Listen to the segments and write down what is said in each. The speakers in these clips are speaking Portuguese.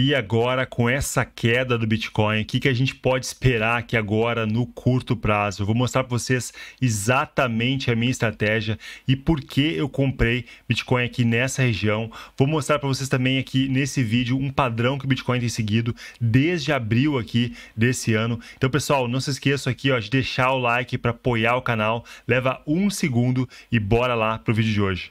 E agora, com essa queda do Bitcoin, o que, que a gente pode esperar aqui agora no curto prazo? Eu vou mostrar para vocês exatamente a minha estratégia e por que eu comprei Bitcoin aqui nessa região. Vou mostrar para vocês também aqui nesse vídeo um padrão que o Bitcoin tem seguido desde abril aqui desse ano. Então, pessoal, não se esqueça aqui ó, de deixar o like para apoiar o canal. Leva um segundo e bora lá para o vídeo de hoje.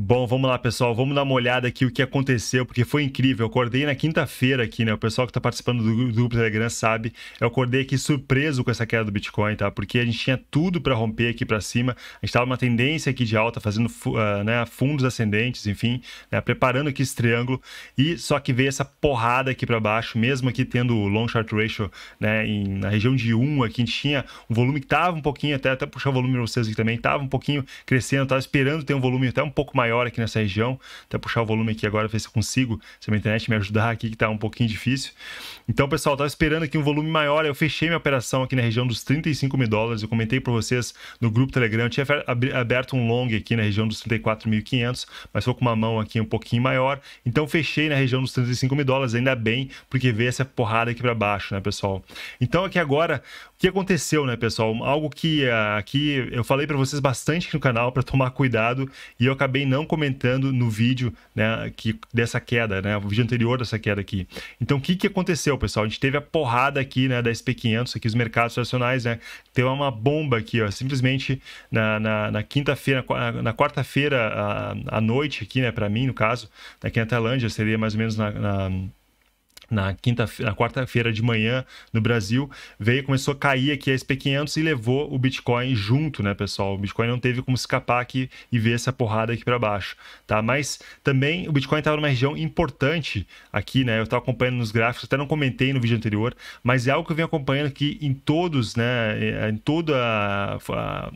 Bom, vamos lá, pessoal. Vamos dar uma olhada aqui o que aconteceu, porque foi incrível. Eu acordei na quinta-feira aqui, né? O pessoal que está participando do, grupo Telegram sabe. Eu acordei aqui surpreso com essa queda do Bitcoin, tá? Porque a gente tinha tudo para romper aqui para cima. A gente tava uma tendência aqui de alta, fazendo uh, né, fundos ascendentes, enfim, né? preparando aqui esse triângulo. E só que veio essa porrada aqui para baixo, mesmo aqui tendo o long short ratio, né, em, na região de 1 aqui, a gente tinha um volume que tava um pouquinho até até puxar o volume para vocês aqui também, tava um pouquinho crescendo, tava esperando ter um volume até um pouco maior maior aqui nessa região. Até puxar o volume aqui agora, ver se eu consigo, se a minha internet me ajudar aqui, que tá um pouquinho difícil. Então, pessoal, tava esperando aqui um volume maior, eu fechei minha operação aqui na região dos 35 mil dólares. Eu comentei para vocês no grupo Telegram, eu tinha aberto um long aqui na região dos 34.500, mas foi com uma mão aqui um pouquinho maior. Então, fechei na região dos 35 mil dólares, ainda bem, porque veio essa porrada aqui para baixo, né, pessoal? Então, aqui agora, que aconteceu, né, pessoal? Algo que aqui ah, eu falei para vocês bastante no canal para tomar cuidado e eu acabei não comentando no vídeo, né, que dessa queda, né, o vídeo anterior dessa queda aqui. Então, o que que aconteceu, pessoal? A gente teve a porrada aqui, né, da SP500 aqui os mercados tradicionais, né, teve uma bomba aqui, ó, simplesmente na, na, na quinta-feira, na, na quarta-feira à, ah, à noite aqui, né, para mim, no caso, aqui na Tailândia seria mais ou menos na, na na quinta na quarta-feira de manhã no Brasil veio começou a cair aqui a SP500 e levou o Bitcoin junto né pessoal o Bitcoin não teve como escapar aqui e ver essa porrada aqui para baixo tá mas também o Bitcoin estava numa região importante aqui né eu estava acompanhando nos gráficos até não comentei no vídeo anterior mas é algo que eu venho acompanhando aqui em todos né em toda a, a,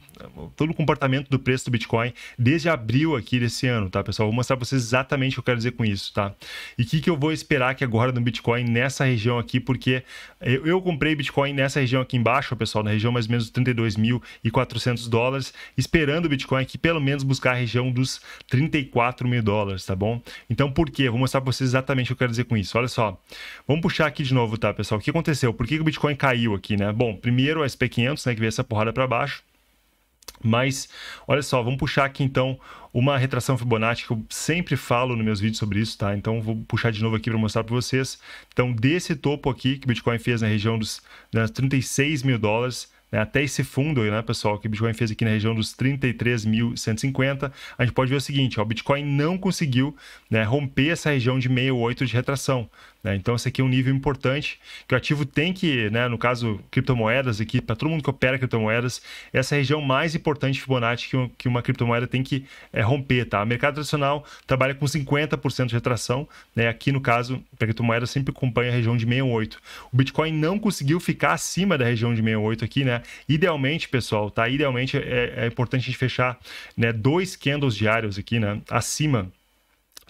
todo o comportamento do preço do Bitcoin desde abril aqui desse ano tá pessoal vou mostrar para vocês exatamente o que eu quero dizer com isso tá e o que que eu vou esperar que agora no Bitcoin Bitcoin nessa região aqui, porque eu, eu comprei Bitcoin nessa região aqui embaixo, pessoal, na região mais ou menos 32.400 dólares, esperando o Bitcoin aqui pelo menos buscar a região dos 34 mil dólares, tá bom? Então, por quê? Vou mostrar para vocês exatamente o que eu quero dizer com isso. Olha só, vamos puxar aqui de novo, tá, pessoal? O que aconteceu? Por que, que o Bitcoin caiu aqui, né? Bom, primeiro o SP500, né, que veio essa porrada para baixo. Mas, olha só, vamos puxar aqui então uma retração Fibonacci que eu sempre falo nos meus vídeos sobre isso, tá? Então vou puxar de novo aqui para mostrar para vocês. Então, desse topo aqui que o Bitcoin fez na região dos 36 mil dólares, né, até esse fundo, aí, né, pessoal, que o Bitcoin fez aqui na região dos 33.150, a gente pode ver o seguinte, ó, o Bitcoin não conseguiu né, romper essa região de 68 de retração. Né? Então, esse aqui é um nível importante que o ativo tem que, né, no caso, criptomoedas aqui, para todo mundo que opera criptomoedas, essa é a região mais importante de Fibonacci que, um, que uma criptomoeda tem que é, romper. Tá? O mercado tradicional trabalha com 50% de retração. Né? Aqui, no caso, a criptomoeda sempre acompanha a região de 68. O Bitcoin não conseguiu ficar acima da região de 68 aqui. Né? Idealmente, pessoal, tá? idealmente é, é importante a gente fechar né, dois candles diários aqui né, acima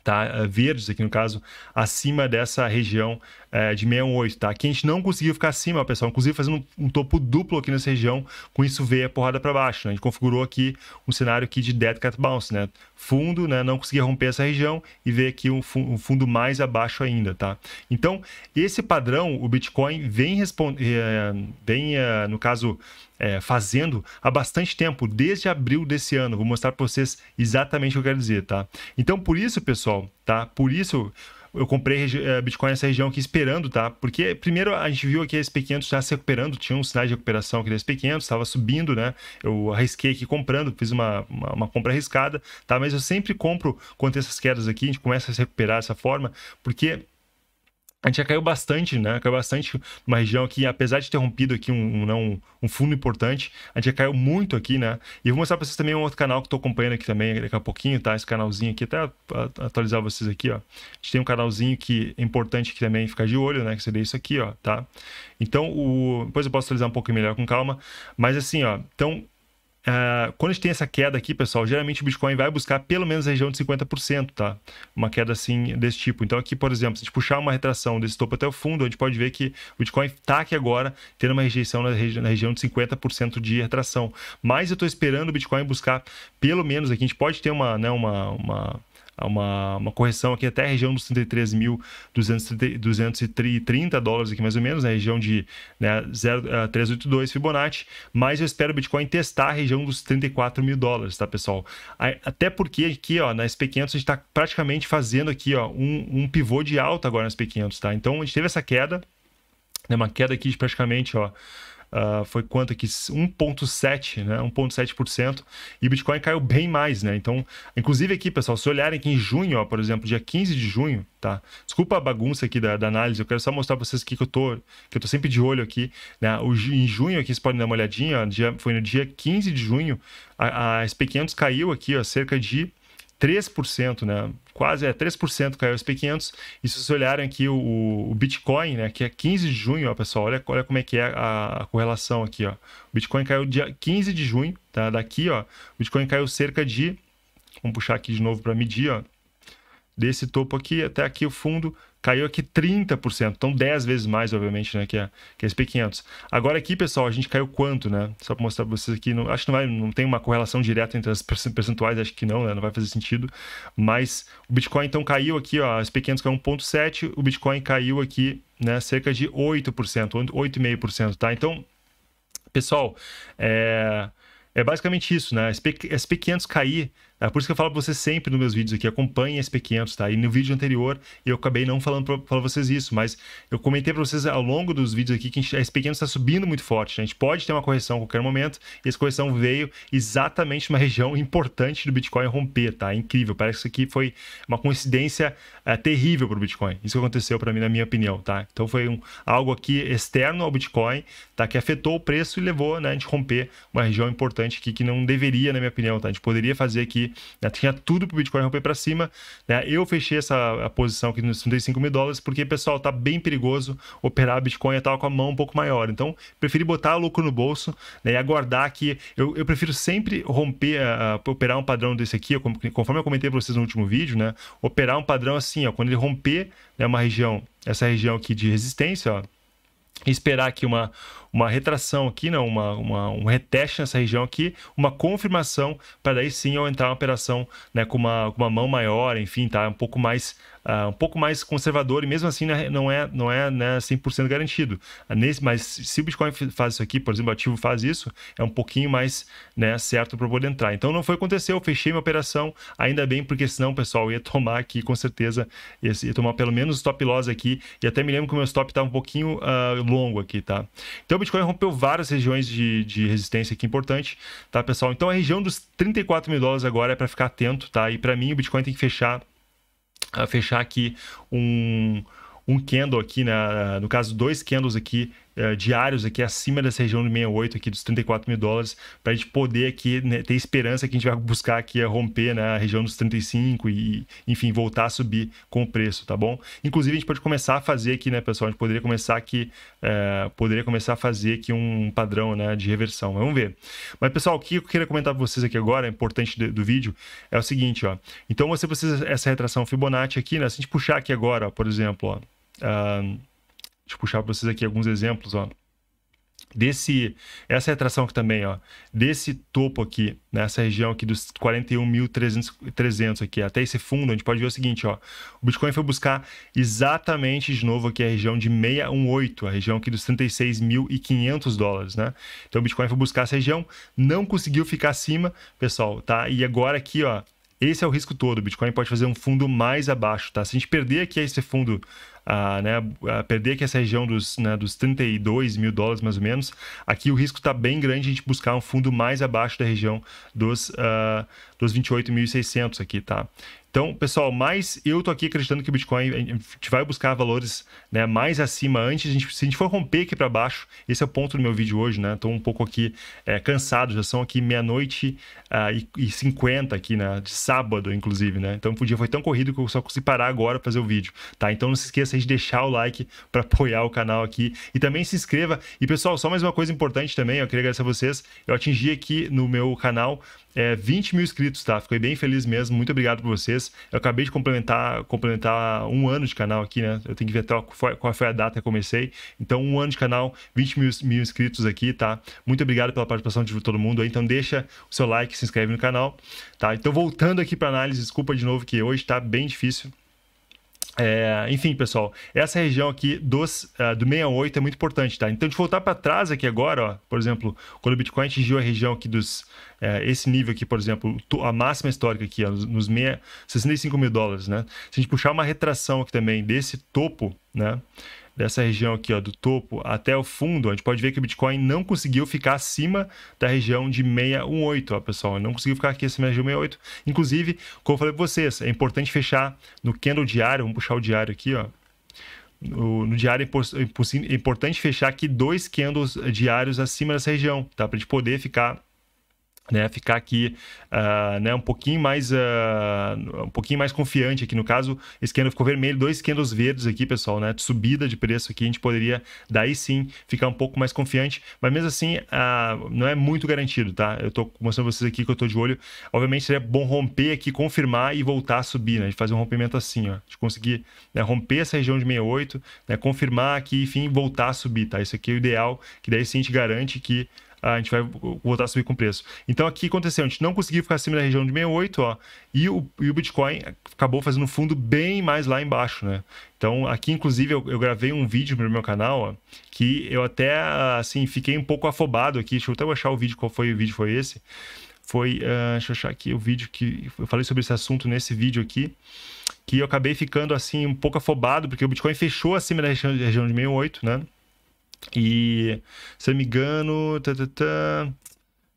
tá? Eh, verdes aqui no caso, acima dessa região é, de 618, tá? Aqui a gente não conseguiu ficar acima, pessoal. Inclusive fazendo um, um topo duplo aqui nessa região, com isso veio a porrada para baixo, né? A gente configurou aqui um cenário aqui de dead cat bounce, né? Fundo, né? Não conseguia romper essa região e veio aqui um, um fundo mais abaixo ainda, tá? Então, esse padrão, o Bitcoin vem, respondendo eh, vem no caso, é, fazendo há bastante tempo, desde abril desse ano. Vou mostrar para vocês exatamente o que eu quero dizer, tá? Então, por isso, pessoal, tá? Por isso eu comprei é, Bitcoin nessa região aqui esperando, tá? Porque primeiro a gente viu aqui a SP500 já se recuperando, tinha um sinal de recuperação aqui da SP500, estava subindo, né? Eu arrisquei aqui comprando, fiz uma, uma, uma, compra arriscada, tá? Mas eu sempre compro quando tem essas quedas aqui, a gente começa a se recuperar dessa forma, porque a gente já caiu bastante, né? Caiu bastante uma região que, apesar de ter rompido aqui um, um, né, um, um fundo importante, a gente já caiu muito aqui, né? E vou mostrar pra vocês também um outro canal que eu tô acompanhando aqui também daqui a pouquinho, tá? Esse canalzinho aqui, até atualizar vocês aqui, ó. A gente tem um canalzinho que é importante que também ficar de olho, né? Que seria isso aqui, ó, tá? Então, o... depois eu posso atualizar um pouco melhor com calma. Mas assim, ó, então Uh, quando a gente tem essa queda aqui, pessoal, geralmente o Bitcoin vai buscar pelo menos a região de 50%, tá? Uma queda assim desse tipo. Então, aqui, por exemplo, se a gente puxar uma retração desse topo até o fundo, a gente pode ver que o Bitcoin está aqui agora tendo uma rejeição na, regi na região de 50% de retração. Mas eu estou esperando o Bitcoin buscar pelo menos aqui. A gente pode ter uma, né, uma, uma é uma, uma correção aqui até a região dos 33.230 dólares aqui mais ou menos, na né? região de né, 0, ah, Fibonacci, mas eu espero o Bitcoin testar a região dos 34 mil dólares, tá pessoal? Até porque aqui ó, na SP500 a gente está praticamente fazendo aqui ó, um, um pivô de alta agora na SP500, tá? Então a gente teve essa queda, né, uma queda aqui de praticamente ó, uh, foi quanto aqui? 1,7%, né? 1,7%. E o Bitcoin caiu bem mais, né? Então, inclusive aqui, pessoal, se olharem aqui em junho, ó, por exemplo, dia 15 de junho, tá? Desculpa a bagunça aqui da, da análise, eu quero só mostrar pra vocês aqui que eu tô, que eu tô sempre de olho aqui, né? O, em junho aqui, vocês podem dar uma olhadinha, ó, dia, foi no dia 15 de junho, a, a SP500 caiu aqui, ó, cerca de 3%, né? Quase é 3% caiu o SP500. E se vocês olharem aqui o, o, Bitcoin, né? Que é 15 de junho, ó, pessoal. Olha, olha como é que é a, a, correlação aqui, ó. O Bitcoin caiu dia 15 de junho, tá? Daqui, ó. O Bitcoin caiu cerca de... Vamos puxar aqui de novo para medir, ó. Desse topo aqui até aqui o fundo, caiu aqui 30%, então 10 vezes mais, obviamente, né, que a, que a SP500. Agora aqui, pessoal, a gente caiu quanto, né? Só para mostrar para vocês aqui, não, acho que não, vai, não tem uma correlação direta entre as percentuais, acho que não, né? Não vai fazer sentido, mas o Bitcoin então caiu aqui, ó, a SP500 caiu 1.7, o Bitcoin caiu aqui, né, cerca de 8%, 8,5%, tá? Então, pessoal, é... É basicamente isso, né? SP, SP500 cair é por isso que eu falo pra vocês sempre nos meus vídeos aqui, acompanhe SP500, tá? E no vídeo anterior eu acabei não falando pra, pra vocês isso, mas eu comentei pra vocês ao longo dos vídeos aqui que a, gente, a SP500 está subindo muito forte, né? a gente pode ter uma correção a qualquer momento, e essa correção veio exatamente uma região importante do Bitcoin romper, tá? É incrível, parece que isso aqui foi uma coincidência é, terrível pro Bitcoin, isso que aconteceu para mim, na minha opinião, tá? Então foi um, algo aqui externo ao Bitcoin, tá? Que afetou o preço e levou, né, a gente romper uma região importante aqui que não deveria, na minha opinião, tá? A gente poderia fazer aqui né? tinha tudo para o Bitcoin romper para cima. Né? Eu fechei essa posição aqui nos 35 mil dólares, porque, pessoal, tá bem perigoso operar Bitcoin e tal com a mão um pouco maior. Então, preferi botar lucro no bolso né? e aguardar que. Eu, eu prefiro sempre romper, uh, operar um padrão desse aqui, conforme eu comentei para vocês no último vídeo, né? Operar um padrão assim, ó, quando ele romper né, uma região, essa região aqui de resistência, ó esperar aqui uma, uma retração aqui, não, né? uma, uma, um reteste nessa região aqui, uma confirmação para daí sim eu entrar uma operação né, com, uma, com uma mão maior, enfim, tá? Um pouco mais uh, um pouco mais conservador e mesmo assim né, não é, não é né, 100% garantido. Ah, nesse, mas se o Bitcoin faz isso aqui, por exemplo, o ativo faz isso, é um pouquinho mais né, certo para poder entrar. Então não foi acontecer, eu fechei minha operação, ainda bem, porque senão, pessoal, eu ia tomar aqui com certeza, ia, ia tomar pelo menos stop loss aqui, e até me lembro que o meu stop estava um pouquinho uh, longo aqui, tá? Então o Bitcoin rompeu várias regiões de, de resistência aqui importante, tá, pessoal? Então a região dos 34 mil dólares agora é para ficar atento, tá? E para mim o Bitcoin tem que fechar, ah, fechar aqui um, um candle aqui, né? no caso dois candles aqui eh, diários aqui acima dessa região de 68 aqui dos 34 mil dólares para a gente poder aqui né, ter esperança que a gente vai buscar aqui eh, né, a romper na né, região dos 35 e enfim voltar a subir com o preço, tá bom? Inclusive a gente pode começar a fazer aqui, né, pessoal? A gente poderia começar aqui, eh, poderia começar a fazer aqui um padrão, né, de reversão. Vamos ver. Mas pessoal, o que eu queria comentar para vocês aqui agora, importante do, do, vídeo, é o seguinte, ó. Então você precisa essa retração Fibonacci aqui, né? Se a gente puxar aqui agora, ó, por exemplo, ó. Uh, Deixa eu puxar para vocês aqui alguns exemplos, ó. Desse, essa retração aqui também, ó, desse topo aqui, nessa região aqui dos 41.300 aqui, até esse fundo, a gente pode ver o seguinte, ó, o Bitcoin foi buscar exatamente de novo aqui a região de 618, a região aqui dos 36.500 dólares, né? Então o Bitcoin foi buscar essa região, não conseguiu ficar acima, pessoal, tá? E agora aqui, ó, esse é o risco todo. O Bitcoin pode fazer um fundo mais abaixo, tá? Se a gente perder aqui esse fundo, ah, né, perder aqui essa região dos, né, dos 32 mil dólares mais ou menos, aqui o risco está bem grande a gente buscar um fundo mais abaixo da região dos, ah, dos 28.600 aqui, tá? Então, pessoal, mas eu tô aqui acreditando que o Bitcoin a gente vai buscar valores né, mais acima antes. A gente, se a gente for romper aqui para baixo, esse é o ponto do meu vídeo hoje, né? Tô um pouco aqui é, cansado, já são aqui meia-noite uh, e, e 50 aqui, né? De sábado, inclusive, né? Então, o dia foi tão corrido que eu só consegui parar agora para fazer o vídeo, tá? Então, não se esqueça de deixar o like para apoiar o canal aqui e também se inscreva. E, pessoal, só mais uma coisa importante também, eu queria agradecer a vocês. Eu atingi aqui no meu canal é, 20 mil inscritos, tá? Fiquei bem feliz mesmo. Muito obrigado por vocês. Eu acabei de complementar, complementar um ano de canal aqui, né? Eu tenho que ver até qual foi a data que comecei. Então, um ano de canal, 20 mil, mil inscritos aqui, tá? Muito obrigado pela participação de todo mundo aí. Então, deixa o seu like, se inscreve no canal, tá? Então, voltando aqui para análise, desculpa de novo que hoje tá bem difícil. É, enfim, pessoal, essa região aqui dos, uh, do 68 é muito importante, tá? Então, de voltar para trás aqui agora, ó, por exemplo, quando o Bitcoin atingiu a região aqui dos. É, esse nível aqui, por exemplo, a máxima histórica aqui, ó, nos, nos 65 mil dólares, né? Se a gente puxar uma retração aqui também desse topo, né? dessa região aqui, ó, do topo até o fundo, a gente pode ver que o Bitcoin não conseguiu ficar acima da região de 618, ó, pessoal. Não conseguiu ficar aqui acima da região 68. Inclusive, como eu falei para vocês, é importante fechar no candle diário, vamos puxar o diário aqui, ó. No, no diário é, é, é importante fechar aqui dois candles diários acima dessa região, tá? Para a gente poder ficar né, ficar aqui uh, né, um pouquinho mais uh, um pouquinho mais confiante aqui no caso esse candle ficou vermelho dois candles verdes aqui pessoal né de subida de preço aqui a gente poderia daí sim ficar um pouco mais confiante mas mesmo assim uh, não é muito garantido tá eu estou mostrando vocês aqui que eu estou de olho obviamente seria bom romper aqui confirmar e voltar a subir né de fazer um rompimento assim ó de conseguir né, romper essa região de 68 né, confirmar aqui enfim voltar a subir tá isso aqui é o ideal que daí sim a gente garante que a gente vai voltar a subir com preço. Então aqui aconteceu, a gente não conseguiu ficar acima da região de 68, ó, e o, e o Bitcoin acabou fazendo um fundo bem mais lá embaixo, né? Então aqui inclusive eu, eu gravei um vídeo no meu canal, ó, que eu até assim fiquei um pouco afobado aqui, deixa eu até achar o vídeo, qual foi o vídeo foi esse? Foi, uh, deixa eu achar aqui o vídeo que eu falei sobre esse assunto nesse vídeo aqui que eu acabei ficando assim um pouco afobado, porque o Bitcoin fechou acima da região de 68, né? E, se eu não me engano, tá, tá, tá,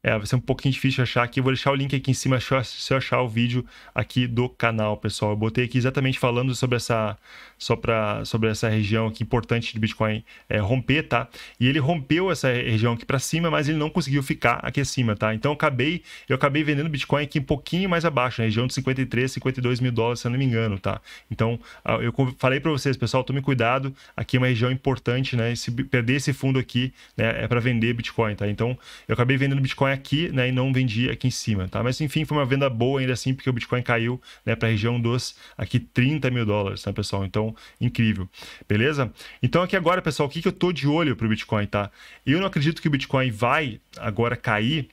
é, vai ser um pouquinho difícil achar aqui. Eu vou deixar o link aqui em cima se eu achar o vídeo aqui do canal, pessoal. Eu botei aqui exatamente falando sobre essa, só pra, sobre essa região aqui importante de Bitcoin é, romper, tá? E ele rompeu essa região aqui para cima, mas ele não conseguiu ficar aqui acima, tá? Então eu acabei, eu acabei vendendo Bitcoin aqui um pouquinho mais abaixo, na região de 53, 52 mil dólares, se eu não me engano, tá? Então eu falei para vocês, pessoal, tome cuidado. Aqui é uma região importante, né? E se perder esse fundo aqui, né, é para vender Bitcoin, tá? Então eu acabei vendendo Bitcoin aqui, né, e não vendi aqui em cima, tá? Mas enfim, foi uma venda boa ainda assim, porque o Bitcoin caiu, né, para a região dos aqui 30 mil dólares, tá, pessoal? Então, incrível, beleza? Então aqui agora, pessoal, o que, que eu tô de olho para o Bitcoin, tá? Eu não acredito que o Bitcoin vai agora cair,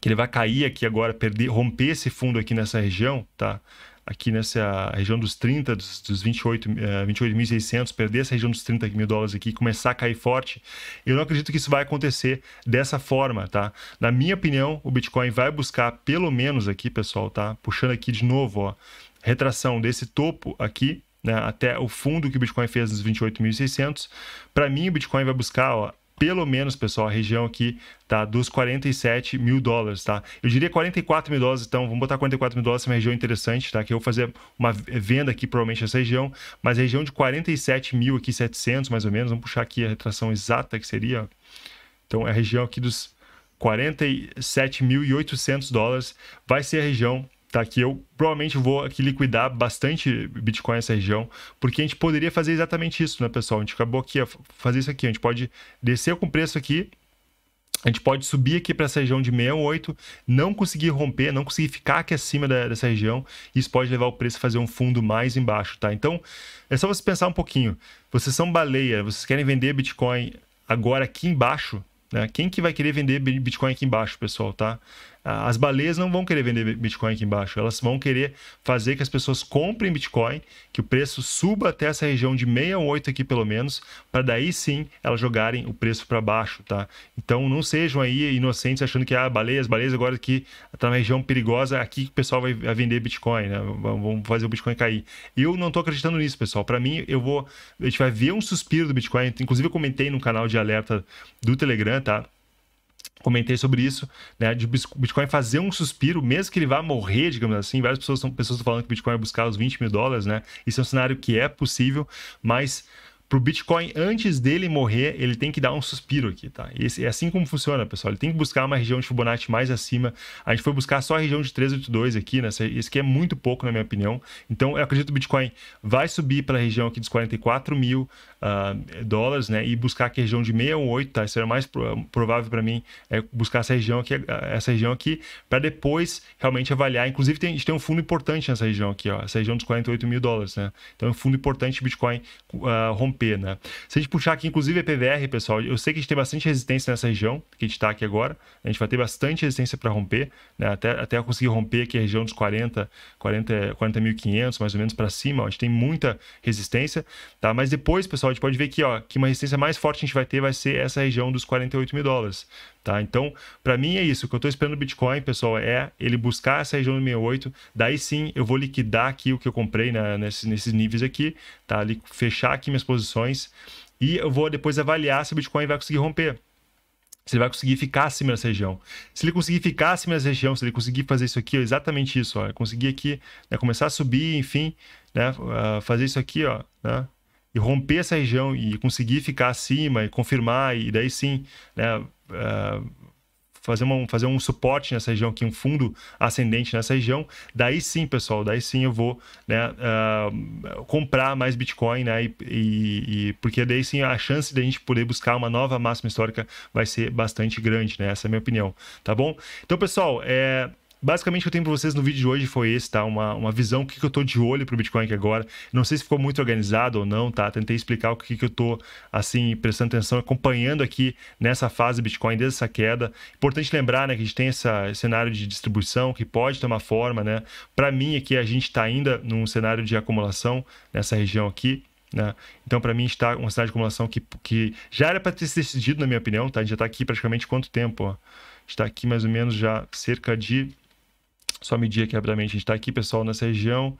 que ele vai cair aqui agora, perder, romper esse fundo aqui nessa região, tá? aqui nessa região dos 30, dos, dos 28, uh, 28.600, perder essa região dos 30 mil dólares aqui, começar a cair forte, eu não acredito que isso vai acontecer dessa forma, tá? Na minha opinião, o Bitcoin vai buscar pelo menos aqui, pessoal, tá? Puxando aqui de novo, ó, retração desse topo aqui, né, até o fundo que o Bitcoin fez nos 28.600, para mim o Bitcoin vai buscar ó, pelo menos, pessoal, a região aqui tá dos 47 mil dólares, tá? Eu diria 44 mil dólares, então vamos botar 44 mil dólares, é uma região interessante, tá? Que eu vou fazer uma venda aqui provavelmente nessa região, mas a região de 47 mil aqui, 700 mais ou menos, vamos puxar aqui a retração exata que seria, então é a região aqui dos 47.800 dólares vai ser a região tá? Que eu provavelmente vou aqui liquidar bastante Bitcoin nessa região, porque a gente poderia fazer exatamente isso, né, pessoal? A gente acabou aqui, fazer isso aqui, a gente pode descer com o preço aqui, a gente pode subir aqui para essa região de 68, não conseguir romper, não conseguir ficar aqui acima da, dessa região, isso pode levar o preço a fazer um fundo mais embaixo, tá? Então, é só você pensar um pouquinho. Vocês são baleia, vocês querem vender Bitcoin agora aqui embaixo, né? Quem que vai querer vender Bitcoin aqui embaixo, pessoal, tá? As baleias não vão querer vender Bitcoin aqui embaixo, elas vão querer fazer que as pessoas comprem Bitcoin, que o preço suba até essa região de 68 aqui pelo menos, para daí sim elas jogarem o preço para baixo, tá? Então não sejam aí inocentes achando que ah, baleias, baleias agora que tá na região perigosa, aqui que o pessoal vai vender Bitcoin, né? Vamos fazer o Bitcoin cair. Eu não tô acreditando nisso, pessoal. Para mim, eu vou a gente vai ver um suspiro do Bitcoin, inclusive eu comentei no canal de alerta do Telegram, tá? comentei sobre isso, né? De Bitcoin fazer um suspiro, mesmo que ele vá morrer, digamos assim. Várias pessoas estão pessoas falando que Bitcoin vai buscar os 20 mil dólares, né? Isso é um cenário que é possível, mas para o Bitcoin, antes dele morrer, ele tem que dar um suspiro aqui, tá? Esse, é assim como funciona, pessoal. Ele tem que buscar uma região de Fibonacci mais acima. A gente foi buscar só a região de 382 aqui, né? Esse aqui é muito pouco, na minha opinião. Então, eu acredito que o Bitcoin vai subir para a região aqui dos 44 mil uh, dólares, né? E buscar aqui a região de 618, tá? Isso era é mais provável para mim, é buscar essa região aqui, ah, essa região aqui, para depois realmente avaliar. Inclusive, tem, a gente tem um fundo importante nessa região aqui, ó. Essa região dos 48 mil dólares, né? Então, é um fundo importante Bitcoin uh, romper, né? Se a gente puxar aqui, inclusive, EPVR, pessoal, eu sei que a gente tem bastante resistência nessa região, que a gente está aqui agora, a gente vai ter bastante resistência para romper, né? até, até conseguir romper aqui a região dos 40, 40, 40.500, mais ou menos para cima, ó, a gente tem muita resistência, tá? Mas depois, pessoal, a gente pode ver aqui, ó, que uma resistência mais forte a gente vai ter vai ser essa região dos 48 mil dólares, Tá? Então, para mim é isso. O que eu estou esperando do Bitcoin, pessoal, é ele buscar essa região de 68. Daí sim, eu vou liquidar aqui o que eu comprei né, nesses, nesses níveis aqui, tá? Ali, fechar aqui minhas posições e eu vou depois avaliar se o Bitcoin vai conseguir romper. Se ele vai conseguir ficar acima dessa região. Se ele conseguir ficar acima dessa região, se ele conseguir fazer isso aqui, ó, exatamente isso, ó, conseguir aqui, né, começar a subir, enfim, né, uh, fazer isso aqui, ó, né, e romper essa região e conseguir ficar acima e confirmar, e daí sim, né, ah, fazer, uma, fazer um suporte nessa região aqui, um fundo ascendente nessa região, daí sim, pessoal, daí sim eu vou né, uh, comprar mais Bitcoin, né? E, e, e, porque daí sim a chance de a gente poder buscar uma nova máxima histórica vai ser bastante grande, né? Essa é a minha opinião, tá bom? Então, pessoal, é basicamente o que eu tenho para vocês no vídeo de hoje foi esse, tá? Uma, uma visão, o que, que eu tô de olho pro Bitcoin aqui agora. Não sei se ficou muito organizado ou não, tá? Tentei explicar o que, que eu tô, assim, prestando atenção, acompanhando aqui nessa fase Bitcoin, desde essa queda. Importante lembrar, né, que a gente tem esse cenário de distribuição que pode tomar forma, né? Para mim aqui, a gente está ainda num cenário de acumulação nessa região aqui. Né? Então, para mim, está uma cidade de acumulação que, que já era para ter se decidido, na minha opinião. Tá? A gente já está aqui praticamente quanto tempo? Ó? está aqui mais ou menos já cerca de só medir aqui rapidamente, a gente está aqui, pessoal, nessa região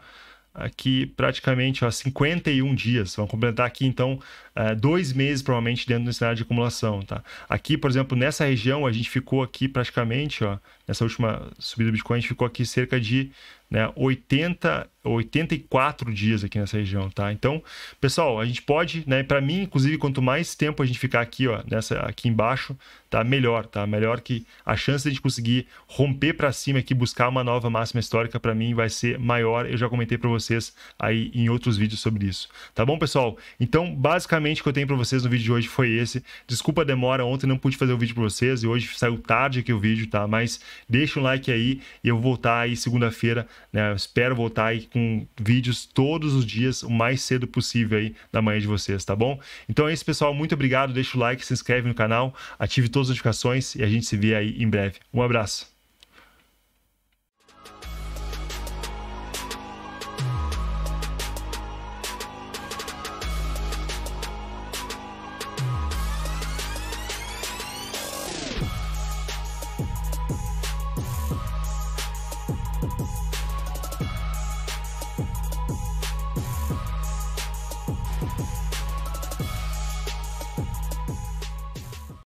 aqui praticamente ó, 51 dias. Vamos completar aqui, então, eh, dois meses, provavelmente, dentro do cenário de acumulação. Tá? Aqui, por exemplo, nessa região, a gente ficou aqui praticamente, ó, nessa última subida do Bitcoin, a gente ficou aqui cerca de né, 80 84 dias aqui nessa região, tá? Então, pessoal, a gente pode, né? Para mim, inclusive, quanto mais tempo a gente ficar aqui, ó, nessa aqui embaixo, tá? Melhor, tá? Melhor que a chance de a gente conseguir romper para cima aqui, buscar uma nova máxima histórica, para mim, vai ser maior. Eu já comentei para vocês aí em outros vídeos sobre isso, tá bom, pessoal? Então, basicamente, o que eu tenho para vocês no vídeo de hoje foi esse. Desculpa a demora, ontem não pude fazer o vídeo para vocês e hoje saiu tarde aqui o vídeo, tá? Mas deixa um like aí e eu vou voltar aí segunda-feira, né? Eu espero voltar aí com vídeos todos os dias, o mais cedo possível aí da manhã de vocês, tá bom? Então é isso, pessoal. Muito obrigado. Deixa o like, se inscreve no canal, ative todas as notificações e a gente se vê aí em breve. Um abraço.